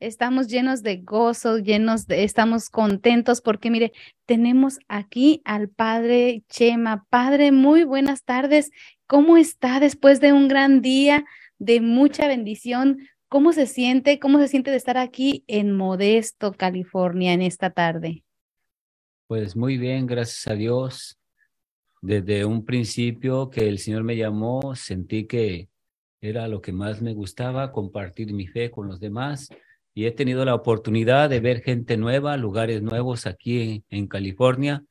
estamos llenos de gozo, llenos de, estamos contentos porque mire, tenemos aquí al Padre Chema. Padre, muy buenas tardes. ¿Cómo está después de un gran día de mucha bendición? ¿Cómo se siente? ¿Cómo se siente de estar aquí en Modesto, California, en esta tarde? Pues muy bien, gracias a Dios. Desde un principio que el Señor me llamó, sentí que era lo que más me gustaba, compartir mi fe con los demás. Y he tenido la oportunidad de ver gente nueva, lugares nuevos aquí en, California.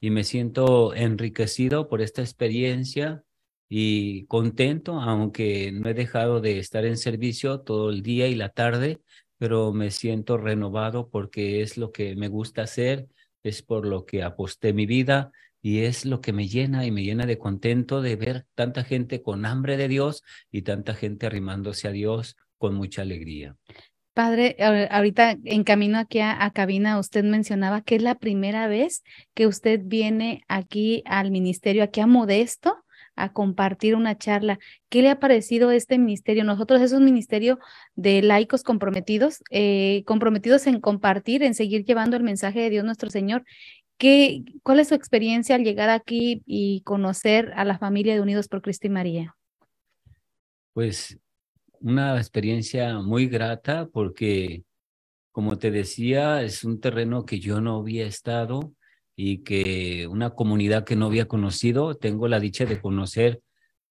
Y me siento enriquecido por esta experiencia y contento, aunque no he dejado de estar en servicio todo el día y la tarde, pero me siento renovado porque es lo que me gusta hacer, es por lo que aposté mi vida y es lo que me llena y me llena de contento de ver tanta gente con hambre de Dios y tanta gente arrimándose a Dios con mucha alegría. Padre, ahorita en camino aquí a, cabina, usted mencionaba que es la primera vez que usted viene aquí al ministerio, aquí a Modesto, a compartir una charla. ¿Qué le ha parecido este ministerio? Nosotros es un ministerio de laicos comprometidos, eh, comprometidos en compartir, en seguir llevando el mensaje de Dios nuestro Señor. ¿Qué, ¿Cuál es su experiencia al llegar aquí y conocer a la familia de Unidos por Cristo y María? Pues una experiencia muy grata porque, como te decía, es un terreno que yo no había estado y que una comunidad que no había conocido. Tengo la dicha de conocer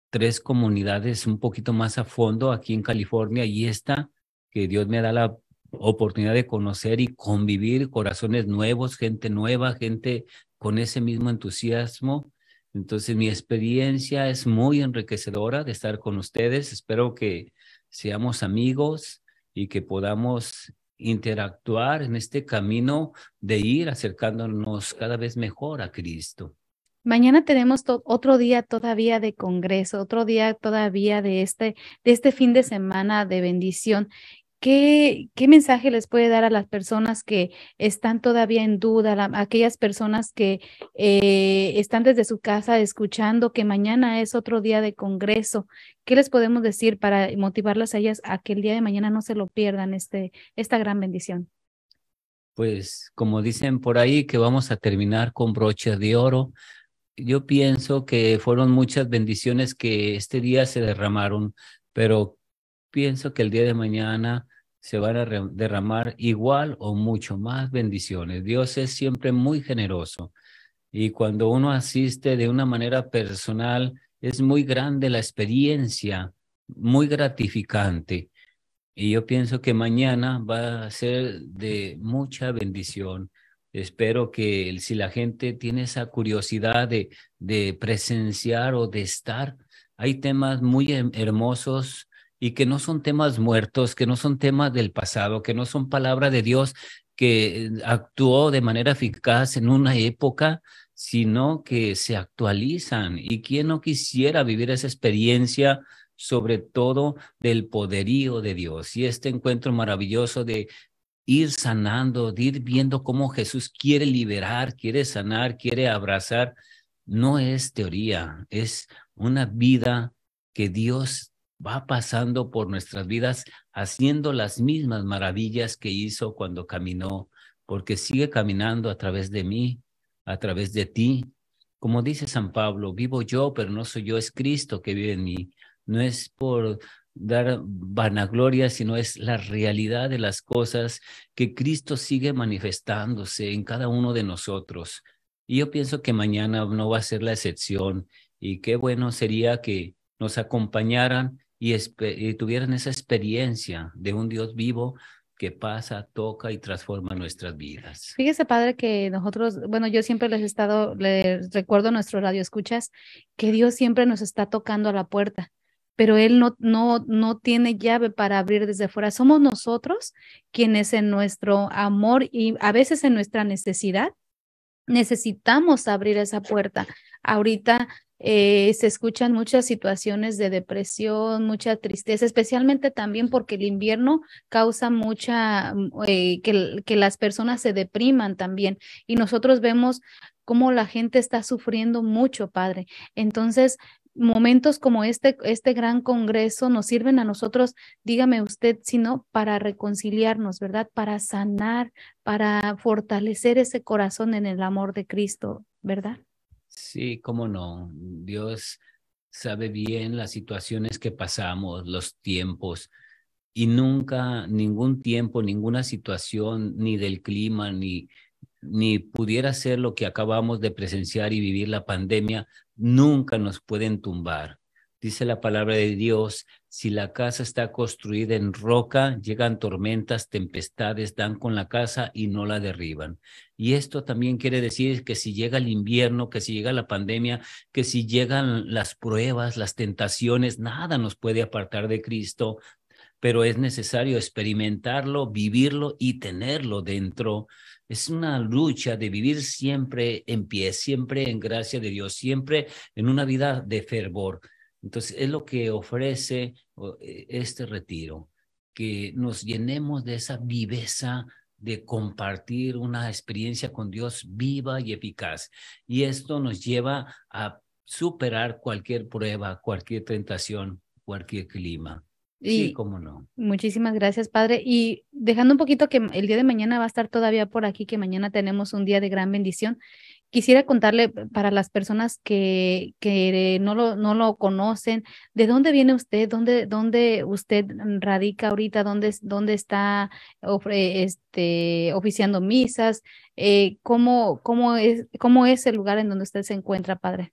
tres comunidades un poquito más a fondo aquí en California y esta que Dios me da la oportunidad de conocer y convivir corazones nuevos, gente nueva, gente con ese mismo entusiasmo. Entonces, mi experiencia es muy enriquecedora de estar con ustedes. Espero que seamos amigos y que podamos interactuar en este camino de ir acercándonos cada vez mejor a Cristo. Mañana tenemos otro día todavía de congreso, otro día todavía de este, de este fin de semana de bendición. ¿qué, mensaje les puede dar a las personas que están todavía en duda, aquellas personas que eh, están desde su casa escuchando que mañana es otro día de Congreso? ¿Qué les podemos decir para motivarlas a ellas a que el día de mañana no se lo pierdan este, esta gran bendición? Pues como dicen por ahí, que vamos a terminar con broches de oro. Yo pienso que fueron muchas bendiciones que este día se derramaron, pero pienso que el día de mañana se van a derramar igual o mucho más bendiciones. Dios es siempre muy generoso y cuando uno asiste de una manera personal, es muy grande la experiencia, muy gratificante. Y yo pienso que mañana va a ser de mucha bendición. Espero que si la gente tiene esa curiosidad de, de presenciar o de estar, hay temas muy em-, hermosos y que no son temas muertos, que no son temas del pasado, que no son palabra de Dios que eh, actuó de manera eficaz en una época, sino que se actualizan. ¿Y quién no quisiera vivir esa experiencia? sobre todo del poderío de Dios y este encuentro maravilloso de ir sanando, de ir viendo cómo Jesús quiere liberar, quiere sanar, quiere abrazar, no es teoría, es una vida que Dios va pasando por nuestras vidas haciendo las mismas maravillas que hizo cuando caminó, porque sigue caminando a través de mí, a través de ti. Como dice San Pablo, vivo yo, pero no soy yo, es Cristo que vive en mí. No es por dar vanagloria, sino es la realidad de las cosas que Cristo sigue manifestándose en cada uno de nosotros. Y yo pienso que mañana no va a ser la excepción y qué bueno sería que nos acompañaran y, tuvieran esa experiencia de un Dios vivo que pasa, toca y transforma nuestras vidas. Fíjese, padre, que nosotros, bueno, yo siempre les he estado, les recuerdo a nuestros ¿escuchas? que Dios siempre nos está tocando a la puerta, pero Él no, no, no tiene llave para abrir desde fuera. Somos nosotros quienes en nuestro amor y a veces en nuestra necesidad necesitamos abrir esa puerta. Ahorita eh, se escuchan muchas situaciones de depresión, mucha tristeza, especialmente también porque el invierno causa mucha, mm, eh, que, que las personas se depriman también. Y nosotros vemos cómo la gente está sufriendo mucho, Padre. Entonces, momentos como este, este gran congreso nos sirven a nosotros, dígame usted, sino para reconciliarnos, ¿verdad? Para sanar, para fortalecer ese corazón en el amor de Cristo, ¿verdad? Sí, cómo no. Dios sabe bien las situaciones que pasamos, los tiempos, y nunca, ningún tiempo, ninguna situación, ni del clima, ni, ni pudiera ser lo que acabamos de presenciar y vivir la pandemia, nunca nos pueden tumbar. Dice la palabra de Dios, si la casa está construida en roca, llegan tormentas, tempestades, dan con la casa y no la derriban. Y esto también quiere decir que si llega el invierno, que si llega la pandemia, que si llegan las pruebas, las tentaciones, nada nos puede apartar de Cristo, pero es necesario experimentarlo, vivirlo y tenerlo dentro. Es una lucha de vivir siempre en pie, siempre en gracia de Dios, siempre en una vida de fervor. Entonces, es lo que ofrece eh, este retiro, que nos llenemos de esa viveza de compartir una experiencia con Dios viva y eficaz. Y esto nos lleva a superar cualquier prueba, cualquier tentación, cualquier clima. sí, cómo no. Muchísimas gracias, padre. Y dejando un poquito que el día de mañana va a estar todavía por aquí, que mañana tenemos un día de gran bendición quisiera contarle para las personas que, que no, lo, no lo conocen, ¿de dónde viene usted? ¿Dónde, dónde usted radica ahorita? ¿Dónde, dónde está este, oficiando misas? Eh, ¿cómo, cómo, es, ¿Cómo es el lugar en donde usted se encuentra, padre?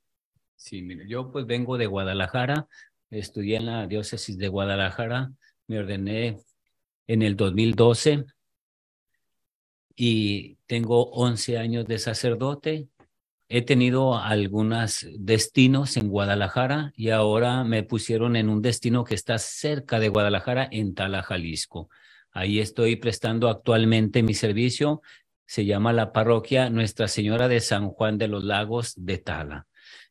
Sí, mire, yo pues vengo de Guadalajara, estudié en la diócesis de Guadalajara, me ordené en el 2012 y tengo 11 años de sacerdote, he tenido algunos destinos en Guadalajara y ahora me pusieron en un destino que está cerca de Guadalajara, en Tala, Jalisco. Ahí estoy prestando actualmente mi servicio. Se llama la parroquia Nuestra Señora de San Juan de los Lagos de Tala.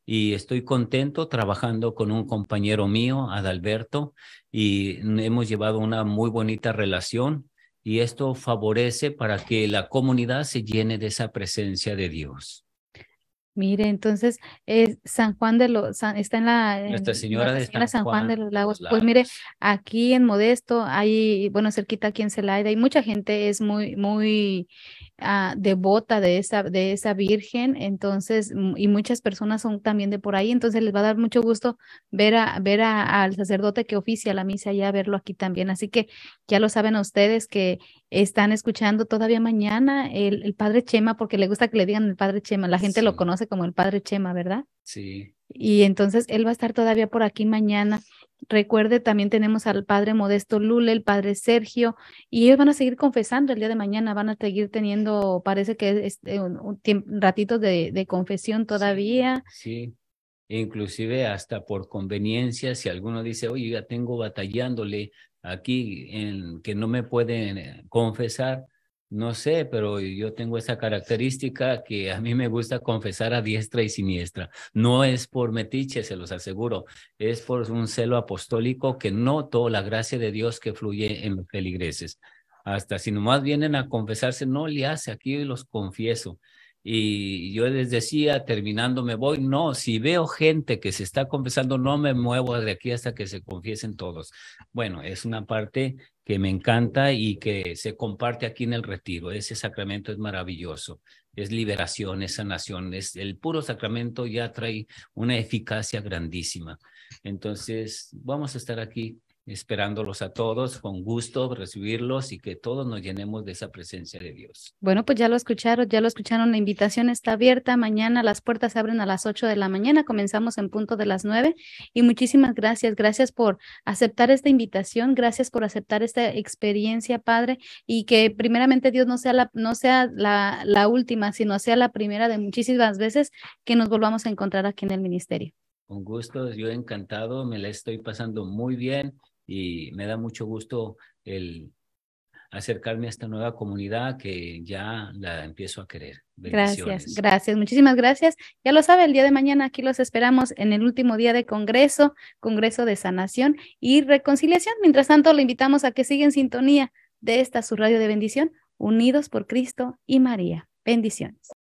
Y estoy contento trabajando con un compañero mío, Adalberto, y hemos llevado una muy bonita relación y esto favorece para que la comunidad se llene de esa presencia de Dios. Mire, entonces eh, San Juan de los está en la Nuestra Señora, de San, Juan, de los Lagos. Pues mire, aquí en Modesto hay, bueno, cerquita aquí en Celaya, hay mucha gente es muy muy Ah, devota de esa, de esa Virgen, entonces, mm, y muchas personas son también de por ahí, entonces les va a dar mucho gusto ver, a, ver al sacerdote que oficia la misa, allá verlo aquí también. Así que ya lo saben ustedes que están escuchando todavía mañana el, padre Chema, porque le gusta que le digan el padre Chema, la gente lo conoce como el padre Chema, ¿verdad? Sí. Y entonces él va a estar todavía por aquí mañana. Recuerde, también tenemos al padre Modesto Lule, el padre Sergio, y ellos van a seguir confesando el día de mañana, van a seguir teniendo, parece que este, un, ratito de, confesión todavía. Sí, sí, inclusive hasta por conveniencia, si alguno dice, oye, ya tengo batallándole aquí en que no me pueden eh, confesar, no sé, pero yo tengo esa característica que a mí me gusta confesar a diestra y siniestra. No es por metiche, se los aseguro, es por un celo apostólico que noto la gracia de Dios que fluye en los feligreses. Hasta si nomás vienen a confesarse, no le hace, aquí los confieso y yo les decía, terminando me voy, no, si veo gente que se está confesando, no me muevo de aquí hasta que se confiesen todos. Bueno, es una parte que me encanta y que se comparte aquí en el retiro. Ese sacramento es maravilloso, es liberación, es sanación, es el puro sacramento ya trae una eficacia grandísima. Entonces, vamos a estar aquí esperándolos a todos, con gusto recibirlos y que todos nos llenemos de esa presencia de Dios. Bueno, pues ya lo escucharon, ya lo escucharon, la invitación está abierta, mañana las puertas se abren a las 8 de la mañana, comenzamos en punto de las 9 y muchísimas gracias, gracias por aceptar esta invitación, gracias por aceptar esta experiencia, Padre, y que primeramente Dios no sea la, no sea la última, sino sea la primera de muchísimas veces que nos volvamos a encontrar aquí en el ministerio. Con gusto, yo encantado, me la estoy pasando muy bien y me da mucho gusto el acercarme a esta nueva comunidad que ya la empiezo a querer. Gracias, gracias, muchísimas gracias. Ya lo sabe, el día de mañana aquí los esperamos en el último día de Congreso, Congreso de Sanación y Reconciliación. Mientras tanto, le invitamos a que siga en sintonía de esta su radio de bendición, unidos por Cristo y María. Bendiciones.